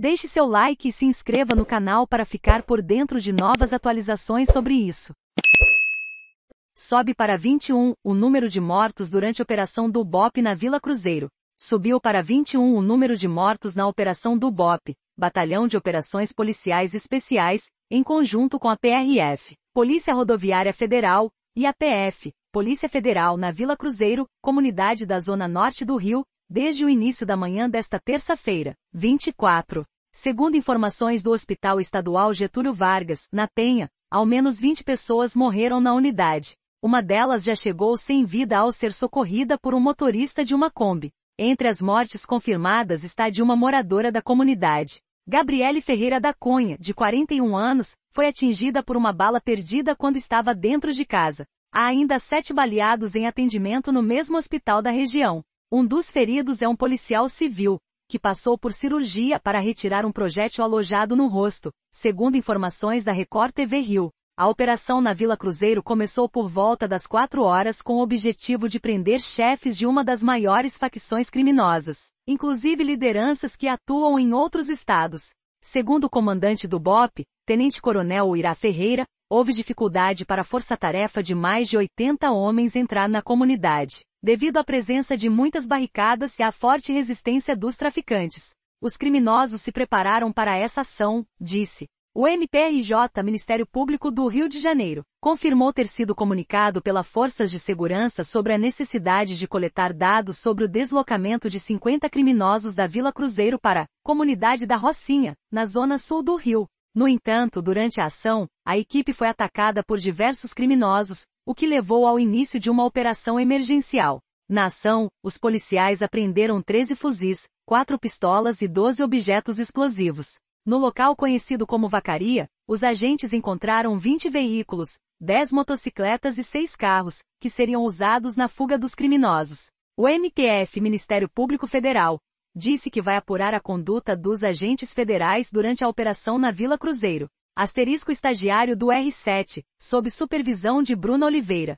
Deixe seu like e se inscreva no canal para ficar por dentro de novas atualizações sobre isso. Sobe para 21 o número de mortos durante a operação do BOP na Vila Cruzeiro. Subiu para 21 o número de mortos na operação do BOP, Batalhão de Operações Policiais Especiais, em conjunto com a PRF, Polícia Rodoviária Federal, e a PF, Polícia Federal na Vila Cruzeiro, comunidade da Zona Norte do Rio, desde o início da manhã desta terça-feira, 24. Segundo informações do Hospital Estadual Getúlio Vargas, na Penha, ao menos 20 pessoas morreram na unidade. Uma delas já chegou sem vida ao ser socorrida por um motorista de uma Kombi. Entre as mortes confirmadas está de uma moradora da comunidade. Gabriele Ferreira da Cunha, de 41 anos, foi atingida por uma bala perdida quando estava dentro de casa. Há ainda sete baleados em atendimento no mesmo hospital da região. Um dos feridos é um policial civil, que passou por cirurgia para retirar um projétil alojado no rosto, segundo informações da Record TV Rio. A operação na Vila Cruzeiro começou por volta das quatro horas com o objetivo de prender chefes de uma das maiores facções criminosas, inclusive lideranças que atuam em outros estados. Segundo o comandante do BOP, Tenente Coronel Uirá Ferreira, houve dificuldade para a força-tarefa de mais de 80 homens entrar na comunidade, devido à presença de muitas barricadas e à forte resistência dos traficantes. Os criminosos se prepararam para essa ação, disse. O MPRJ, Ministério Público do Rio de Janeiro, confirmou ter sido comunicado pelas forças de segurança sobre a necessidade de coletar dados sobre o deslocamento de 50 criminosos da Vila Cruzeiro para comunidade da Rocinha, na zona sul do Rio, no entanto, durante a ação, a equipe foi atacada por diversos criminosos, o que levou ao início de uma operação emergencial. Na ação, os policiais apreenderam 13 fuzis, 4 pistolas e 12 objetos explosivos. No local conhecido como Vacaria, os agentes encontraram 20 veículos, 10 motocicletas e 6 carros, que seriam usados na fuga dos criminosos. O MPF Ministério Público Federal, disse que vai apurar a conduta dos agentes federais durante a operação na Vila Cruzeiro. Asterisco estagiário do R7, sob supervisão de Bruno Oliveira,